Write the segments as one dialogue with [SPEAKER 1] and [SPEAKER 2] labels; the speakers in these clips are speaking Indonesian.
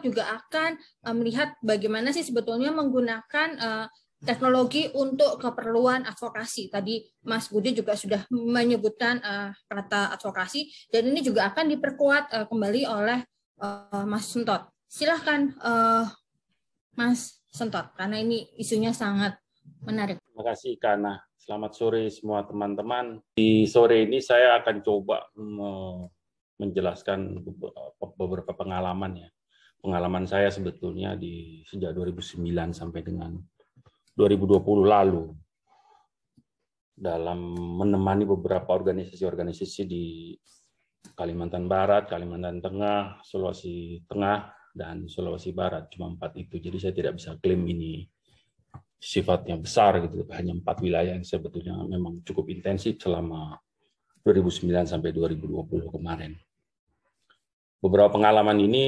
[SPEAKER 1] juga akan uh, melihat bagaimana sih sebetulnya menggunakan uh, teknologi untuk keperluan advokasi. Tadi Mas Budi juga sudah menyebutkan uh, eh, kata advokasi dan ini juga akan diperkuat uh, kembali oleh uh, Mas Sentot. Silahkan uh, Mas Sentot karena ini isunya sangat menarik.
[SPEAKER 2] Terima kasih Kana. Selamat sore semua teman-teman. Di sore ini saya akan coba menjelaskan beberapa pengalaman ya pengalaman saya sebetulnya di sejak 2009 sampai dengan 2020 lalu dalam menemani beberapa organisasi-organisasi di Kalimantan Barat, Kalimantan Tengah, Sulawesi Tengah, dan Sulawesi Barat. Cuma empat itu. Jadi saya tidak bisa klaim ini sifatnya besar gitu. Hanya empat wilayah yang sebetulnya memang cukup intensif selama 2009 sampai 2020 kemarin beberapa pengalaman ini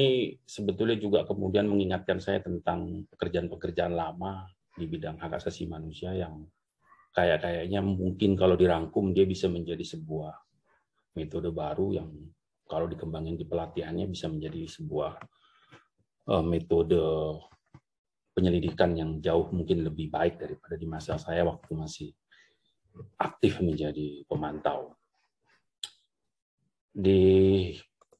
[SPEAKER 2] sebetulnya juga kemudian mengingatkan saya tentang pekerjaan-pekerjaan lama di bidang hak asasi manusia yang kayak kayaknya mungkin kalau dirangkum dia bisa menjadi sebuah metode baru yang kalau dikembangkan di pelatihannya bisa menjadi sebuah eh, metode penyelidikan yang jauh mungkin lebih baik daripada di masa saya waktu masih aktif menjadi pemantau. Di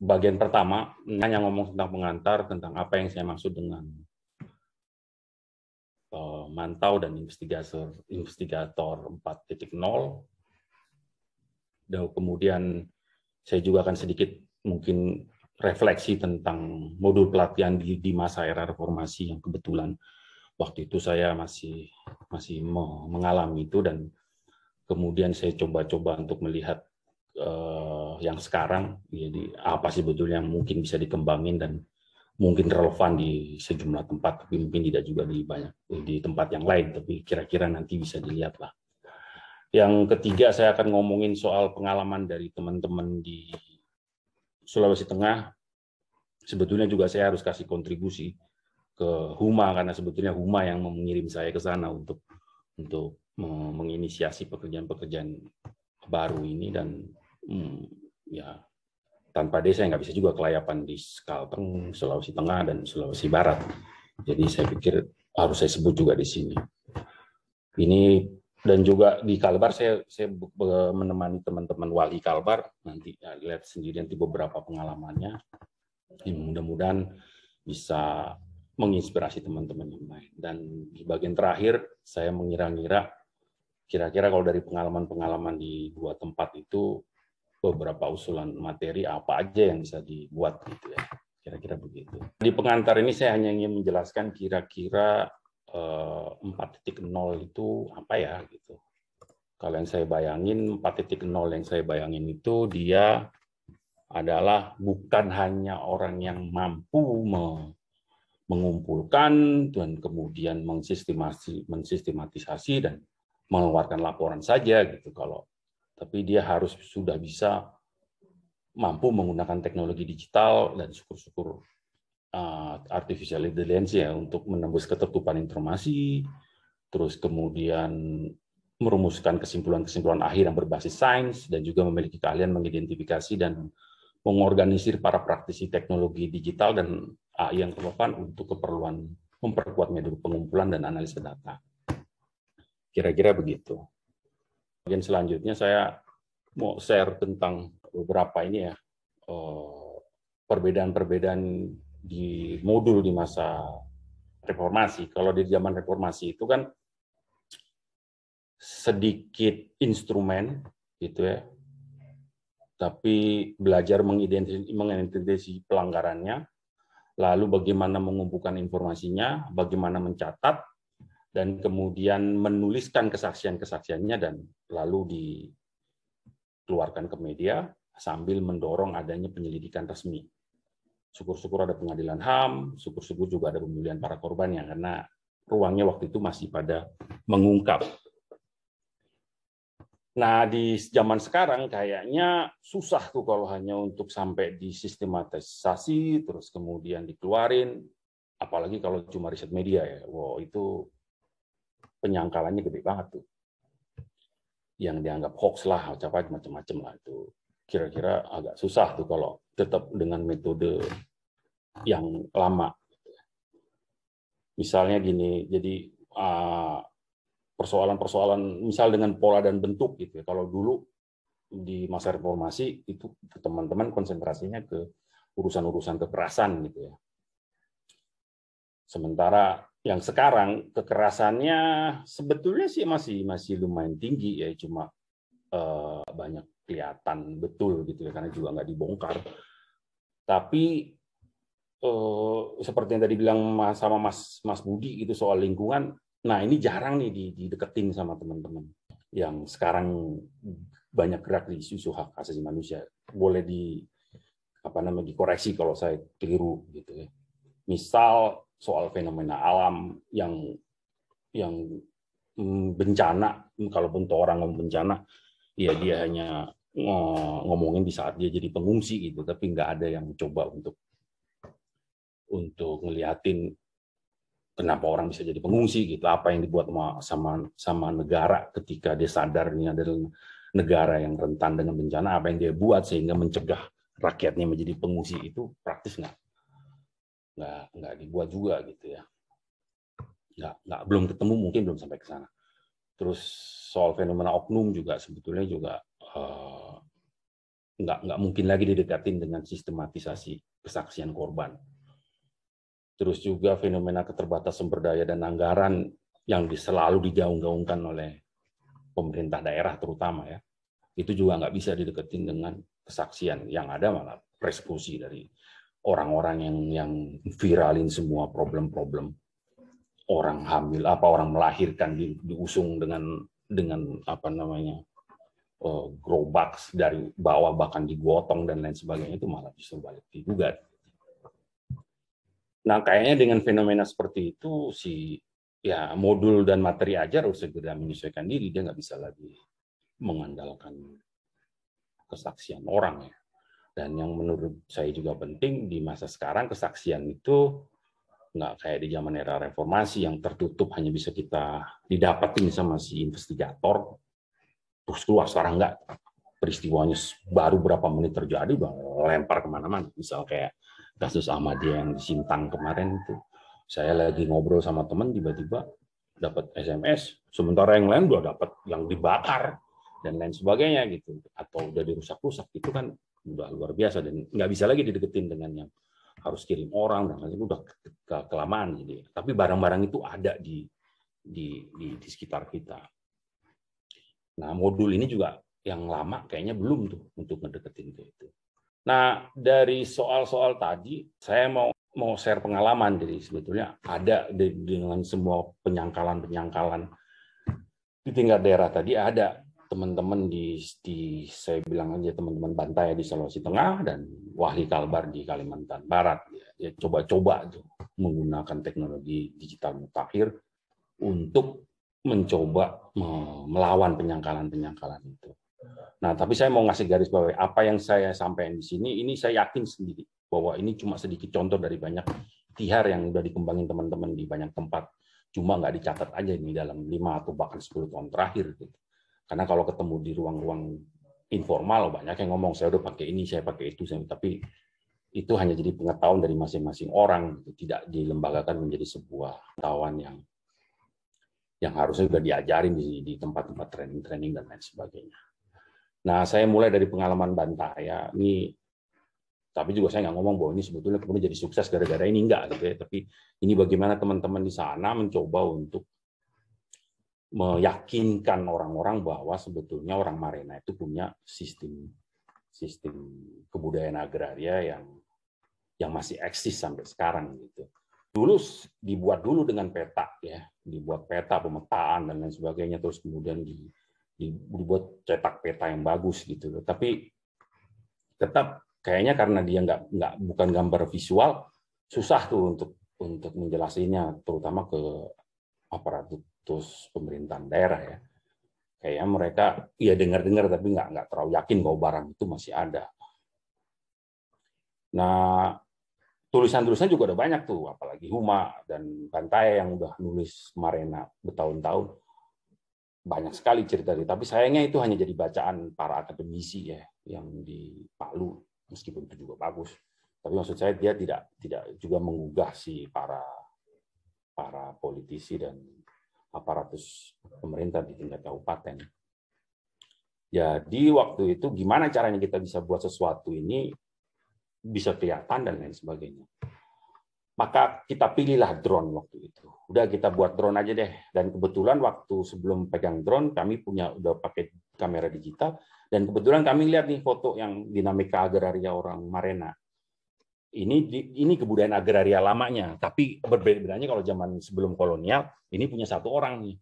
[SPEAKER 2] bagian pertama hanya ngomong tentang pengantar tentang apa yang saya maksud dengan eh, mantau dan investigator investigator 4.0 dan kemudian saya juga akan sedikit mungkin refleksi tentang modul pelatihan di, di masa era reformasi yang kebetulan waktu itu saya masih masih mengalami itu dan kemudian saya coba-coba untuk melihat uh, yang sekarang jadi apa sih betul yang mungkin bisa dikembangin dan mungkin relevan di sejumlah tempat tapi mungkin tidak juga di banyak di tempat yang lain tapi kira-kira nanti bisa dilihat lah yang ketiga saya akan ngomongin soal pengalaman dari teman-teman di Sulawesi Tengah sebetulnya juga saya harus kasih kontribusi ke Huma karena sebetulnya Huma yang mengirim saya ke sana untuk untuk eh, menginisiasi pekerjaan-pekerjaan baru ini dan hmm, ya tanpa desa nggak bisa juga kelayapan di Kalteng, hmm. Sulawesi Tengah dan Sulawesi Barat. Jadi saya pikir harus saya sebut juga di sini. Ini dan juga di Kalbar saya saya menemani teman-teman wali Kalbar nanti ya, lihat sendiri nanti beberapa pengalamannya. Ya, mudah-mudahan bisa menginspirasi teman-teman yang lain. Dan di bagian terakhir saya mengira-ngira kira-kira kalau dari pengalaman-pengalaman di dua tempat itu beberapa usulan materi apa aja yang bisa dibuat gitu ya. Kira-kira begitu. Di pengantar ini saya hanya ingin menjelaskan kira-kira eh, 4.0 itu apa ya gitu. Kalau yang saya bayangin 4.0 yang saya bayangin itu dia adalah bukan hanya orang yang mampu me mengumpulkan dan kemudian mensistemasi mensistematisasi dan mengeluarkan laporan saja gitu kalau tapi dia harus sudah bisa mampu menggunakan teknologi digital dan syukur-syukur uh, artificial intelligence ya untuk menembus ketertupan informasi, terus kemudian merumuskan kesimpulan-kesimpulan akhir yang berbasis sains dan juga memiliki keahlian mengidentifikasi dan mengorganisir para praktisi teknologi digital dan AI yang relevan untuk keperluan memperkuat metode pengumpulan dan analisis data. Kira-kira begitu bagian selanjutnya saya mau share tentang beberapa ini ya eh, perbedaan-perbedaan di modul di masa reformasi. Kalau di zaman reformasi itu kan sedikit instrumen gitu ya, tapi belajar mengidentifikasi pelanggarannya, lalu bagaimana mengumpulkan informasinya, bagaimana mencatat, dan kemudian menuliskan kesaksian-kesaksiannya dan lalu dikeluarkan ke media sambil mendorong adanya penyelidikan resmi. Syukur-syukur ada pengadilan HAM, syukur-syukur juga ada pemulihan para korban yang karena ruangnya waktu itu masih pada mengungkap. Nah, di zaman sekarang kayaknya susah tuh kalau hanya untuk sampai disistematisasi terus kemudian dikeluarin apalagi kalau cuma riset media ya. Wow, itu penyangkalannya gede banget tuh. Yang dianggap hoax lah, ucapan macam-macam lah itu. Kira-kira agak susah tuh kalau tetap dengan metode yang lama. Misalnya gini, jadi ah, persoalan-persoalan misal dengan pola dan bentuk gitu ya. Kalau dulu di masa reformasi itu teman-teman konsentrasinya ke urusan-urusan kekerasan gitu ya. Sementara yang sekarang kekerasannya sebetulnya sih masih masih lumayan tinggi ya cuma uh, banyak kelihatan betul gitu ya karena juga nggak dibongkar tapi uh, seperti yang tadi bilang sama mas mas Budi itu soal lingkungan nah ini jarang nih dideketin sama teman-teman yang sekarang banyak gerak di isu hak asasi manusia boleh di apa namanya dikoreksi kalau saya keliru gitu ya Misal soal fenomena alam yang yang bencana, kalaupun tuh orang ngomong bencana, ya dia hanya ngomongin di saat dia jadi pengungsi gitu, tapi nggak ada yang coba untuk untuk ngeliatin kenapa orang bisa jadi pengungsi gitu, apa yang dibuat sama sama negara ketika dia sadar ini adalah negara yang rentan dengan bencana, apa yang dia buat sehingga mencegah rakyatnya menjadi pengungsi itu praktis nggak? nggak nggak dibuat juga gitu ya nggak nggak belum ketemu mungkin belum sampai ke sana terus soal fenomena oknum juga sebetulnya juga uh, nggak nggak mungkin lagi didekatin dengan sistematisasi kesaksian korban terus juga fenomena keterbatasan sumber daya dan anggaran yang selalu digaung-gaungkan oleh pemerintah daerah terutama ya itu juga nggak bisa dideketin dengan kesaksian yang ada malah persekusi dari orang-orang yang yang viralin semua problem-problem orang hamil apa orang melahirkan di, diusung dengan dengan apa namanya uh, eh, gerobak dari bawah bahkan digotong dan lain sebagainya itu malah bisa balik digugat. Nah kayaknya dengan fenomena seperti itu si ya modul dan materi ajar harus segera menyesuaikan diri dia nggak bisa lagi mengandalkan kesaksian orang ya dan yang menurut saya juga penting di masa sekarang kesaksian itu nggak kayak di zaman era reformasi yang tertutup hanya bisa kita didapatin sama si investigator terus keluar sekarang nggak peristiwanya baru berapa menit terjadi bang lempar kemana-mana misal kayak kasus Ahmadi yang disintang kemarin itu saya lagi ngobrol sama teman tiba-tiba dapat SMS sementara yang lain udah dapat yang dibakar dan lain sebagainya gitu atau udah dirusak-rusak itu kan udah luar biasa dan nggak bisa lagi dideketin dengan yang harus kirim orang dan lain-lain udah kelamaan gitu. Ya. Tapi barang-barang itu ada di, di di di sekitar kita. Nah, modul ini juga yang lama kayaknya belum tuh untuk ngedeketin tuh itu. Nah, dari soal-soal tadi saya mau mau share pengalaman jadi sebetulnya ada dengan semua penyangkalan-penyangkalan di tingkat daerah tadi ada teman-teman di, di saya bilang aja teman-teman Bantai di Sulawesi Tengah dan Wahli Kalbar di Kalimantan Barat ya, ya coba-coba tuh menggunakan teknologi digital mutakhir untuk mencoba melawan penyangkalan-penyangkalan itu. Nah, tapi saya mau ngasih garis bawah apa yang saya sampaikan di sini ini saya yakin sendiri bahwa ini cuma sedikit contoh dari banyak tihar yang sudah dikembangin teman-teman di banyak tempat. Cuma nggak dicatat aja ini dalam 5 atau bahkan 10 tahun terakhir gitu karena kalau ketemu di ruang-ruang informal banyak yang ngomong saya udah pakai ini, saya pakai itu, saya tapi itu hanya jadi pengetahuan dari masing-masing orang, gitu. tidak dilembagakan menjadi sebuah pengetahuan yang yang harusnya sudah diajarin di, tempat-tempat training-training dan lain sebagainya. Nah, saya mulai dari pengalaman Bantaya. Ini tapi juga saya nggak ngomong bahwa ini sebetulnya kemudian jadi sukses gara-gara ini enggak gitu ya. Tapi ini bagaimana teman-teman di sana mencoba untuk meyakinkan orang-orang bahwa sebetulnya orang Marina itu punya sistem sistem kebudayaan agraria yang yang masih eksis sampai sekarang gitu. Dulu dibuat dulu dengan peta ya, dibuat peta pemetaan dan lain sebagainya terus kemudian di, dibuat cetak peta yang bagus gitu Tapi tetap kayaknya karena dia nggak nggak bukan gambar visual susah tuh untuk untuk menjelasinya terutama ke aparatur terus pemerintahan daerah ya kayaknya mereka ya dengar-dengar tapi nggak nggak terlalu yakin bahwa barang itu masih ada. Nah tulisan-tulisan juga udah banyak tuh, apalagi Huma dan Bantai yang udah nulis Marena bertahun-tahun banyak sekali cerita tapi sayangnya itu hanya jadi bacaan para akademisi ya yang di Palu meskipun itu juga bagus tapi maksud saya dia tidak tidak juga menggugah si para para politisi dan aparatus pemerintah di tingkat kabupaten. Jadi waktu itu gimana caranya kita bisa buat sesuatu ini bisa kelihatan dan lain sebagainya. Maka kita pilihlah drone waktu itu. Udah kita buat drone aja deh. Dan kebetulan waktu sebelum pegang drone kami punya udah pakai kamera digital dan kebetulan kami lihat nih foto yang dinamika agraria orang Marena ini ini kebudayaan agraria lamanya. Tapi berbeda-bedanya kalau zaman sebelum kolonial, ini punya satu orang nih.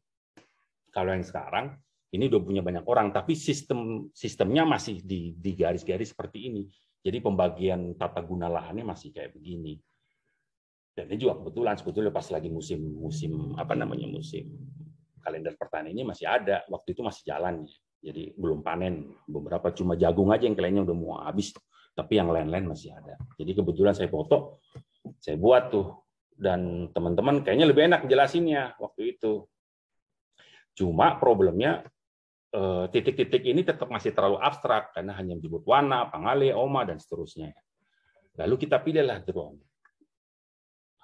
[SPEAKER 2] Kalau yang sekarang, ini udah punya banyak orang, tapi sistem sistemnya masih di, di garis-garis seperti ini. Jadi pembagian tata guna lahannya masih kayak begini. Dan ini juga kebetulan sebetulnya pas lagi musim-musim apa namanya musim kalender pertanian ini masih ada. Waktu itu masih jalan, ya. jadi belum panen. Beberapa cuma jagung aja yang kelainnya udah mau habis. Tuh tapi yang lain-lain masih ada. Jadi kebetulan saya foto, saya buat tuh. Dan teman-teman kayaknya lebih enak jelasinnya waktu itu. Cuma problemnya eh, titik-titik ini tetap masih terlalu abstrak karena hanya menyebut warna, pangale, oma, dan seterusnya. Lalu kita pilihlah drone.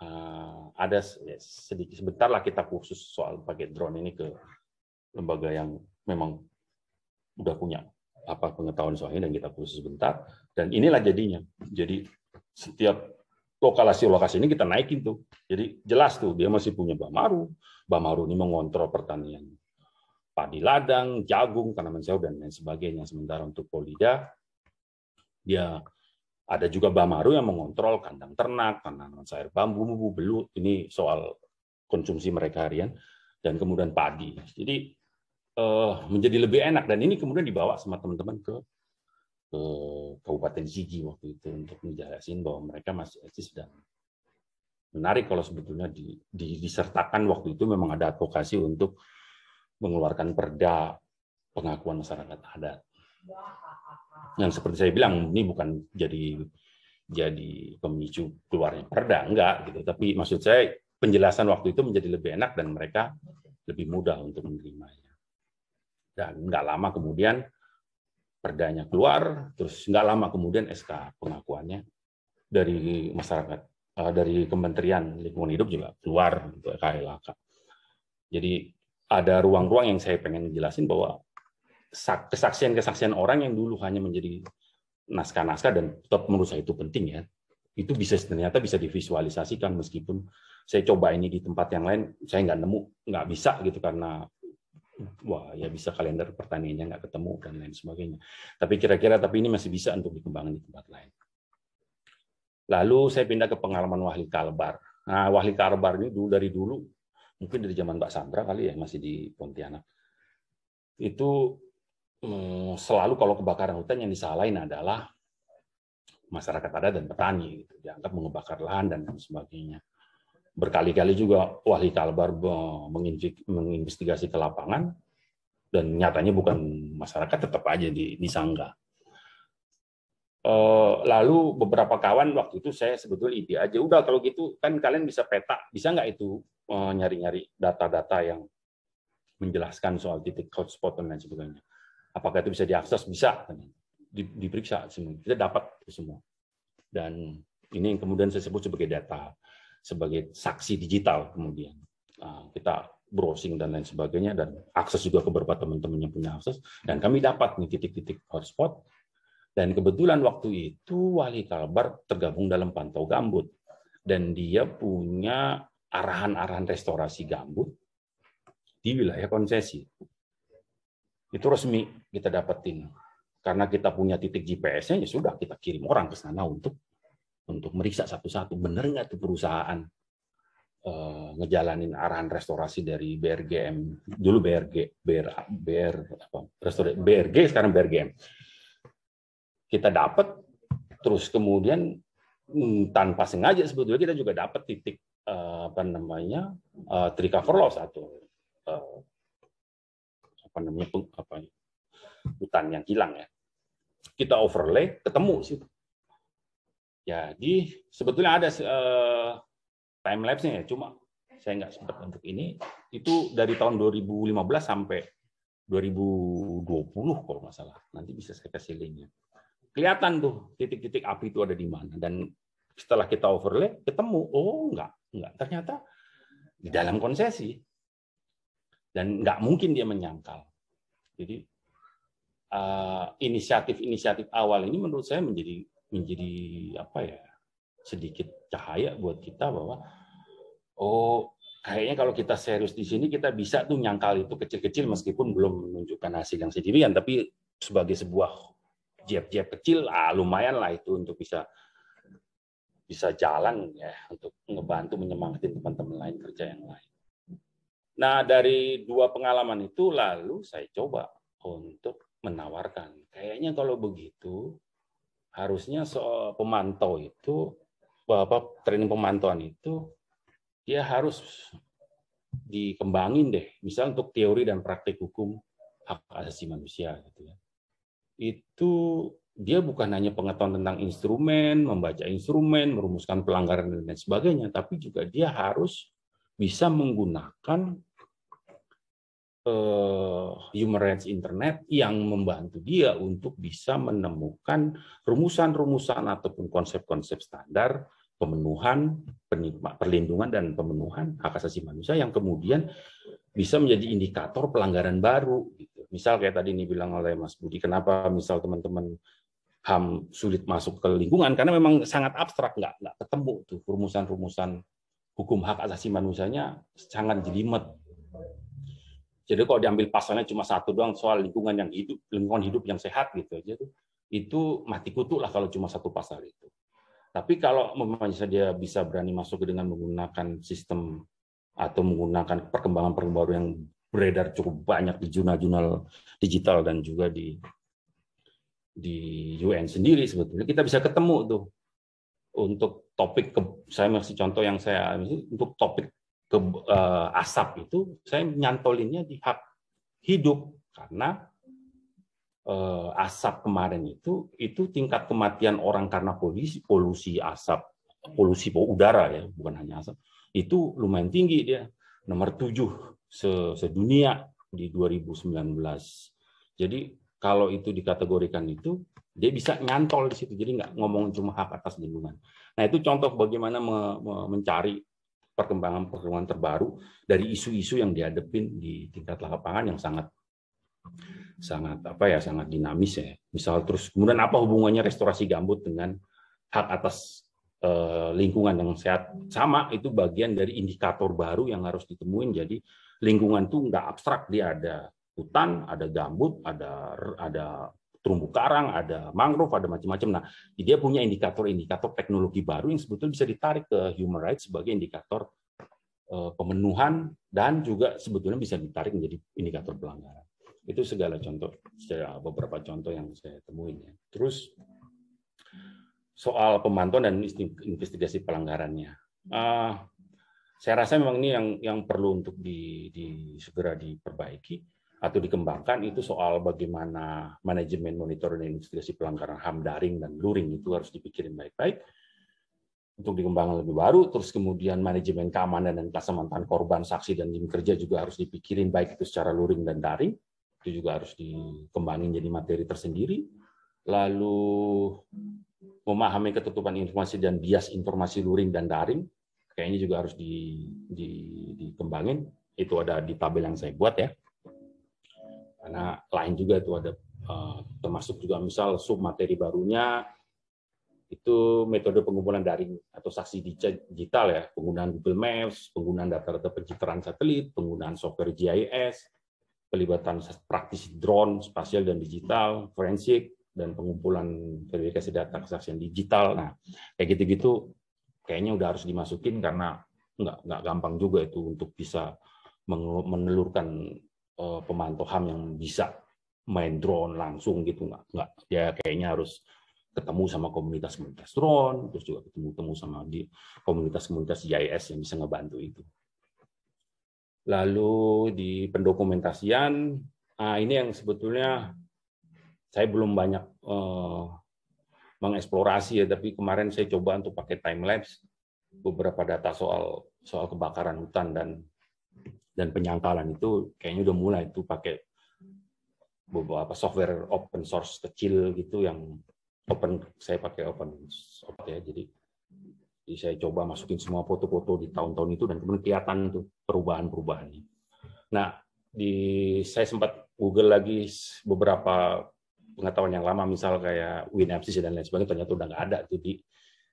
[SPEAKER 2] Ah, ada ya, sedikit sebentar lah kita kursus soal pakai drone ini ke lembaga yang memang udah punya apa pengetahuan soal ini dan kita kursus sebentar dan inilah jadinya jadi setiap lokasi-lokasi ini kita naikin tuh jadi jelas tuh dia masih punya bamaru bamaru ini mengontrol pertanian padi ladang jagung tanaman sayur dan lain sebagainya sementara untuk polida dia ada juga bamaru yang mengontrol kandang ternak tanaman sayur bambu belut ini soal konsumsi mereka harian dan kemudian padi jadi Eh, menjadi lebih enak dan ini kemudian dibawa sama teman-teman ke ke Kabupaten Sigi waktu itu untuk menjelaskan bahwa mereka masih eksis eh, dan menarik kalau sebetulnya di, di, disertakan waktu itu memang ada advokasi untuk mengeluarkan perda pengakuan masyarakat adat. Yang seperti saya bilang ini bukan jadi jadi pemicu keluarnya perda enggak gitu, tapi maksud saya penjelasan waktu itu menjadi lebih enak dan mereka lebih mudah untuk menerimanya. Dan nggak lama kemudian perdanya keluar, terus nggak lama kemudian SK pengakuannya dari masyarakat, eh, dari Kementerian Lingkungan Hidup juga keluar untuk gitu, KLHK. Jadi ada ruang-ruang yang saya pengen jelasin bahwa kesaksian-kesaksian orang yang dulu hanya menjadi naskah-naskah dan tetap menurut saya itu penting ya. Itu bisa ternyata bisa divisualisasikan meskipun saya coba ini di tempat yang lain saya nggak nemu nggak bisa gitu karena wah ya bisa kalender pertaniannya nggak ketemu dan lain sebagainya. Tapi kira-kira tapi ini masih bisa untuk dikembangkan di tempat lain. Lalu saya pindah ke pengalaman Wahli Kalbar. Nah, Wahli Kalbar ini dulu dari dulu mungkin dari zaman Mbak Sandra kali ya masih di Pontianak. Itu hmm, selalu kalau kebakaran hutan yang disalahin adalah masyarakat adat dan petani gitu. dianggap mengebakar lahan dan lain sebagainya berkali-kali juga Wali Kalbar menginvestigasi ke lapangan dan nyatanya bukan masyarakat tetap aja disangka. Eh, lalu beberapa kawan waktu itu saya sebetulnya ide aja udah kalau gitu kan kalian bisa peta bisa nggak itu eh, nyari-nyari data-data yang menjelaskan soal titik hotspot dan lain sebagainya. Apakah itu bisa diakses? Bisa. diperiksa semua. Kita dapat itu semua. Dan ini yang kemudian saya sebut sebagai data sebagai saksi digital kemudian ah, kita browsing dan lain sebagainya dan akses juga ke beberapa teman-teman yang punya akses dan kami dapat nih titik-titik hotspot dan kebetulan waktu itu Wali kabar tergabung dalam pantau gambut dan dia punya arahan-arahan restorasi gambut di wilayah konsesi. Itu resmi kita dapetin karena kita punya titik GPS-nya ya sudah kita kirim orang ke sana untuk untuk meriksa satu-satu benar nggak tuh perusahaan uh, ngejalanin arahan restorasi dari BRGM dulu BRG BR BR apa restorasi BRG sekarang BRGM kita dapat terus kemudian hmm, tanpa sengaja sebetulnya kita juga dapat titik eh, apa namanya uh, loss atau apa namanya apa hutan yang hilang ya kita overlay ketemu sih jadi sebetulnya ada uh, time lapse-nya ya, cuma saya nggak sempat untuk ini. Itu dari tahun 2015 sampai 2020 kalau nggak salah. Nanti bisa saya kasih linknya. Kelihatan tuh titik-titik api itu ada di mana. Dan setelah kita overlay, ketemu, oh nggak, nggak. Ternyata di dalam konsesi. Dan nggak mungkin dia menyangkal. Jadi eh, inisiatif-inisiatif uh, awal ini menurut saya menjadi menjadi apa ya sedikit cahaya buat kita bahwa oh kayaknya kalau kita serius di sini kita bisa tuh nyangkal itu kecil-kecil meskipun belum menunjukkan hasil yang signifikan tapi sebagai sebuah jeb-jeb kecil ah lumayan lah itu untuk bisa bisa jalan ya untuk ngebantu menyemangatin teman-teman lain kerja yang lain. Nah dari dua pengalaman itu lalu saya coba untuk menawarkan kayaknya kalau begitu harusnya soal pemantau itu bahwa training pemantauan itu dia harus dikembangin deh misal untuk teori dan praktik hukum hak asasi manusia gitu ya itu dia bukan hanya pengetahuan tentang instrumen membaca instrumen merumuskan pelanggaran dan lain sebagainya tapi juga dia harus bisa menggunakan Eh, human rights internet yang membantu dia untuk bisa menemukan rumusan-rumusan ataupun konsep-konsep standar pemenuhan perlindungan dan pemenuhan hak asasi manusia yang kemudian bisa menjadi indikator pelanggaran baru gitu. Misal kayak tadi bilang oleh Mas Budi kenapa misal teman-teman HAM sulit masuk ke lingkungan karena memang sangat abstrak nggak nggak ketemu tuh rumusan-rumusan hukum hak asasi manusianya sangat jelimet jadi kalau diambil pasalnya cuma satu doang soal lingkungan yang hidup, lingkungan hidup yang sehat gitu aja tuh, itu mati kutu lah kalau cuma satu pasal itu. Tapi kalau memang dia bisa berani masuk dengan menggunakan sistem atau menggunakan perkembangan-perkembangan yang beredar cukup banyak di jurnal-jurnal digital dan juga di di UN sendiri sebetulnya kita bisa ketemu tuh untuk topik saya masih contoh yang saya untuk topik ke uh, asap itu saya nyantolinnya di hak hidup karena uh, asap kemarin itu itu tingkat kematian orang karena polusi polusi asap polusi udara ya bukan hanya asap itu lumayan tinggi dia nomor tujuh sedunia di 2019 jadi kalau itu dikategorikan itu dia bisa nyantol di situ jadi nggak ngomong cuma hak atas lingkungan nah itu contoh bagaimana mencari perkembangan-perkembangan terbaru dari isu-isu yang dihadapin di tingkat lapangan yang sangat sangat apa ya sangat dinamis ya. Misal terus kemudian apa hubungannya restorasi gambut dengan hak atas eh, lingkungan yang sehat? Sama itu bagian dari indikator baru yang harus ditemuin. Jadi lingkungan itu nggak abstrak, dia ada hutan, ada gambut, ada ada terumbu karang, ada mangrove, ada macam-macam. Nah, dia punya indikator-indikator teknologi baru yang sebetulnya bisa ditarik ke human rights sebagai indikator eh, pemenuhan dan juga sebetulnya bisa ditarik menjadi indikator pelanggaran. Itu segala contoh, beberapa contoh yang saya temuin. Ya. Terus soal pemantauan dan investigasi pelanggarannya. Uh, saya rasa memang ini yang yang perlu untuk di, di segera diperbaiki atau dikembangkan itu soal bagaimana manajemen monitor dan investigasi pelanggaran HAM daring dan luring itu harus dipikirin baik-baik untuk dikembangkan lebih baru terus kemudian manajemen keamanan dan keselamatan korban saksi dan tim kerja juga harus dipikirin baik itu secara luring dan daring itu juga harus dikembangin jadi materi tersendiri lalu memahami ketutupan informasi dan bias informasi luring dan daring kayaknya juga harus di, di, dikembangin itu ada di tabel yang saya buat ya karena lain juga itu ada eh, termasuk juga misal sub materi barunya itu metode pengumpulan daring atau saksi digital ya penggunaan Google Maps penggunaan data-data pencitraan satelit penggunaan software GIS pelibatan praktisi drone spasial dan digital forensik dan pengumpulan verifikasi data kesaksian digital nah kayak gitu-gitu kayaknya udah harus dimasukin karena nggak nggak gampang juga itu untuk bisa menelurkan Eh, pemantau ham yang bisa main drone langsung gitu nggak nggak ya kayaknya harus ketemu sama komunitas-komunitas drone terus juga ketemu ketemu sama di komunitas-komunitas GIS yang bisa ngebantu itu lalu di pendokumentasian ah, ini yang sebetulnya saya belum banyak eh, mengeksplorasi ya tapi kemarin saya coba untuk pakai time lapse beberapa data soal soal kebakaran hutan dan dan penyangkalan itu kayaknya udah mulai itu pakai beberapa software open source kecil gitu yang open saya pakai open source ya jadi, saya coba masukin semua foto-foto di tahun-tahun itu dan kemudian kelihatan tuh perubahan-perubahannya. Nah, di saya sempat Google lagi beberapa pengetahuan yang lama misal kayak Winamp dan lain sebagainya ternyata udah nggak ada tuh di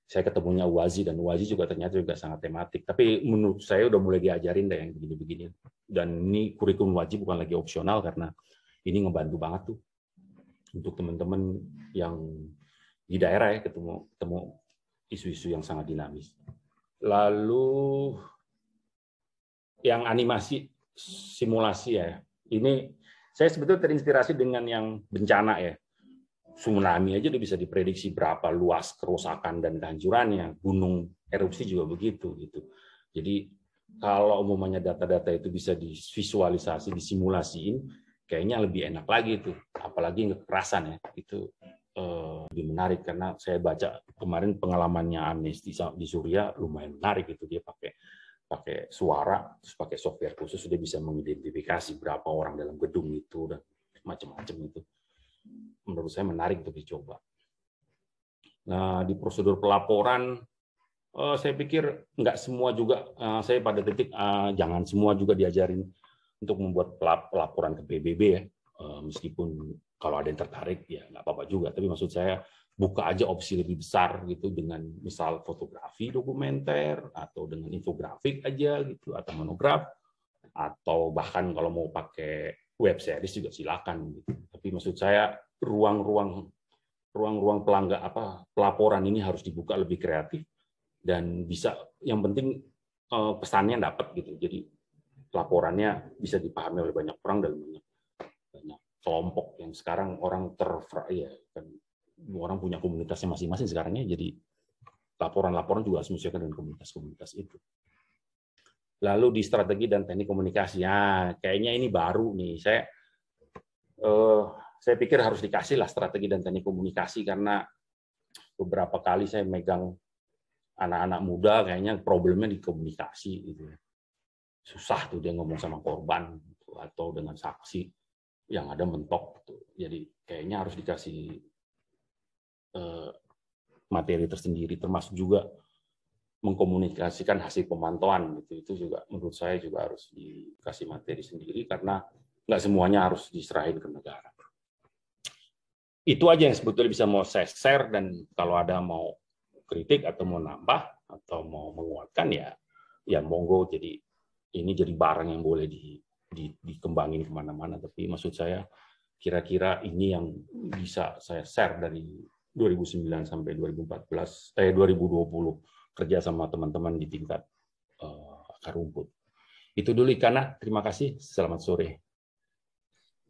[SPEAKER 2] saya ketemunya Wazi dan Wazi juga ternyata juga sangat tematik. Tapi menurut saya udah mulai diajarin deh yang begini-begini. Dan ini kurikulum wajib bukan lagi opsional karena ini ngebantu banget tuh untuk teman-teman yang di daerah ya ketemu ketemu isu-isu yang sangat dinamis. Lalu yang animasi simulasi ya. Ini saya sebetulnya terinspirasi dengan yang bencana ya tsunami aja udah bisa diprediksi berapa luas kerusakan dan kehancurannya. Gunung erupsi juga begitu gitu. Jadi kalau umumnya data-data itu bisa divisualisasi, disimulasiin, kayaknya lebih enak lagi itu. Apalagi yang kekerasan ya, itu eh, lebih menarik karena saya baca kemarin pengalamannya Amnesty di Suria lumayan menarik itu dia pakai pakai suara, terus pakai software khusus sudah bisa mengidentifikasi berapa orang dalam gedung itu dan macam-macam itu menurut saya menarik untuk dicoba. Nah, di prosedur pelaporan, eh, saya pikir nggak semua juga, eh, saya pada titik eh, jangan semua juga diajarin untuk membuat pelaporan ke PBB ya, meskipun kalau ada yang tertarik ya nggak apa-apa juga. Tapi maksud saya buka aja opsi lebih besar gitu dengan misal fotografi dokumenter atau dengan infografik aja gitu atau monograf atau bahkan kalau mau pakai web series juga silakan gitu. Tapi maksud saya ruang-ruang ruang-ruang pelangga apa pelaporan ini harus dibuka lebih kreatif dan bisa yang penting eh, pesannya dapat gitu jadi laporannya bisa dipahami oleh banyak orang dan banyak banyak kelompok yang sekarang orang ter ya kan orang punya komunitasnya masing-masing sekarangnya jadi laporan-laporan juga harus menyesuaikan dengan komunitas-komunitas itu lalu di strategi dan teknik komunikasi ya kayaknya ini baru nih saya eh, saya pikir harus dikasih lah strategi dan teknik komunikasi karena beberapa kali saya megang anak-anak muda kayaknya problemnya di komunikasi gitu. Ya. Susah tuh dia ngomong sama korban gitu atau dengan saksi yang ada mentok gitu. Jadi kayaknya harus dikasih eh, materi tersendiri termasuk juga mengkomunikasikan hasil pemantauan gitu itu juga menurut saya juga harus dikasih materi sendiri karena nggak semuanya harus diserahin ke negara itu aja yang sebetulnya bisa mau saya share dan kalau ada mau kritik atau mau nambah atau mau menguatkan ya ya monggo jadi ini jadi barang yang boleh di, di, dikembangin kemana-mana tapi maksud saya kira-kira ini yang bisa saya share dari 2009 sampai 2014 eh 2020 kerja sama teman-teman di tingkat eh, akar rumput itu dulu Ikana terima kasih selamat sore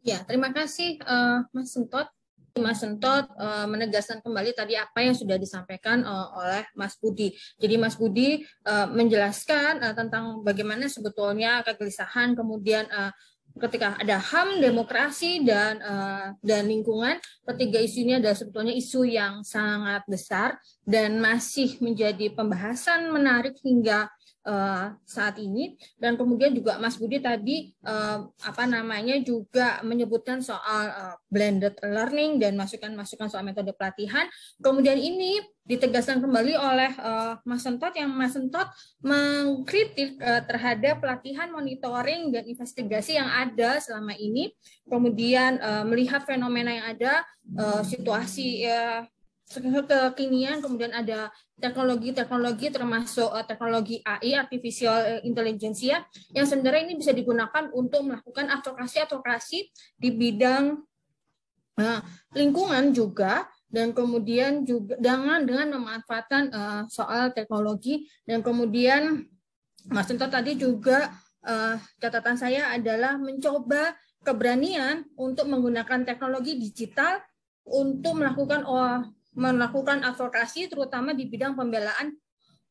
[SPEAKER 1] ya terima kasih uh, Mas Sentot Mas Sentot eh, menegaskan kembali tadi apa yang sudah disampaikan eh, oleh Mas Budi. Jadi Mas Budi eh, menjelaskan tentang bagaimana sebetulnya kegelisahan kemudian ketika ada HAM, demokrasi dan dan lingkungan, ketiga isu ini adalah sebetulnya isu yang sangat besar dan masih menjadi pembahasan menarik hingga Eh, saat ini dan kemudian juga Mas Budi tadi eh, apa namanya juga menyebutkan soal eh, blended learning dan masukan-masukan soal metode pelatihan kemudian ini ditegaskan kembali oleh Mas Sentot yang Mas Sentot mengkritik terhadap pelatihan monitoring dan investigasi yang ada selama ini kemudian melihat fenomena yang ada situasi ya, kekinian kemudian ada teknologi-teknologi termasuk eh, teknologi AI artificial eh, intelligence ya yang sebenarnya ini bisa digunakan untuk melakukan advokasi-advokasi di bidang eh, lingkungan juga dan kemudian juga dengan dengan memanfaatkan soal teknologi dan kemudian Mas Tinto tadi juga catatan saya adalah mencoba keberanian untuk menggunakan teknologi digital untuk melakukan oh, melakukan advokasi terutama di bidang pembelaan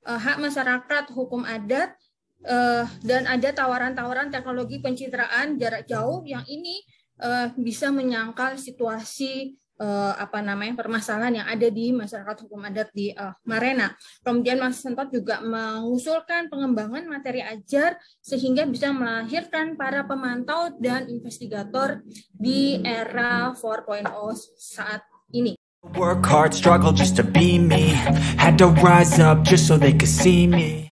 [SPEAKER 1] uh, hak masyarakat, hukum adat, uh, dan ada tawaran-tawaran teknologi pencitraan jarak jauh yang ini uh, bisa menyangkal situasi uh, apa namanya permasalahan yang ada di masyarakat hukum adat di uh, Marena. Kemudian Mas Sentot juga mengusulkan pengembangan materi ajar sehingga bisa melahirkan para pemantau dan investigator di era 4.0 saat ini. Work hard, struggle just to be me. Had to rise up just so they could see me.